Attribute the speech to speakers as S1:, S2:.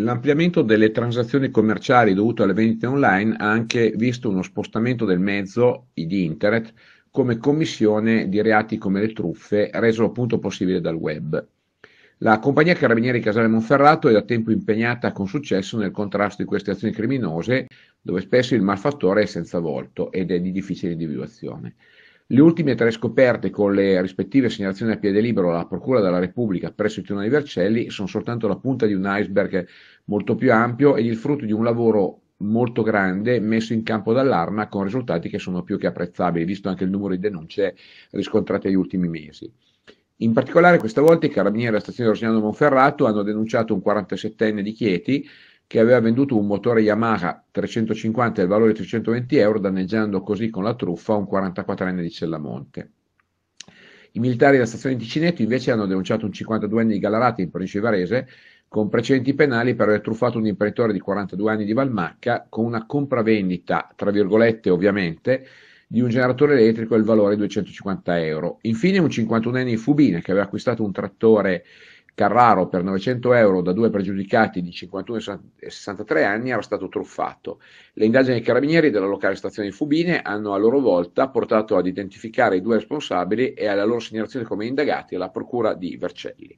S1: L'ampliamento delle transazioni commerciali dovute alle vendite online ha anche visto uno spostamento del mezzo, di Internet, come commissione di reati come le truffe, reso appunto possibile dal web. La compagnia Carabinieri Casale Monferrato è da tempo impegnata con successo nel contrasto di queste azioni criminose, dove spesso il malfattore è senza volto ed è di difficile individuazione. Le ultime tre scoperte con le rispettive segnalazioni a piede libero alla Procura della Repubblica presso il Tribunale di Vercelli sono soltanto la punta di un iceberg molto più ampio ed il frutto di un lavoro molto grande messo in campo dall'arma con risultati che sono più che apprezzabili, visto anche il numero di denunce riscontrate negli ultimi mesi. In particolare questa volta i carabinieri della stazione di Rosignano Monferrato hanno denunciato un 47enne di Chieti che aveva venduto un motore Yamaha 350 al valore di 320 euro, danneggiando così con la truffa un 44enne di Cellamonte. I militari della stazione di Cinetto invece hanno denunciato un 52enne di Galarate in provincia di Varese con precedenti penali per aver truffato un imprenditore di 42 anni di Valmacca con una compravendita, tra virgolette ovviamente, di un generatore elettrico al valore di 250 euro. Infine un 51enne in Fubina che aveva acquistato un trattore Carraro per 900 euro da due pregiudicati di 51 e 63 anni era stato truffato. Le indagini dei carabinieri della locale stazione di Fubine hanno a loro volta portato ad identificare i due responsabili e alla loro segnalazione come indagati alla procura di Vercelli.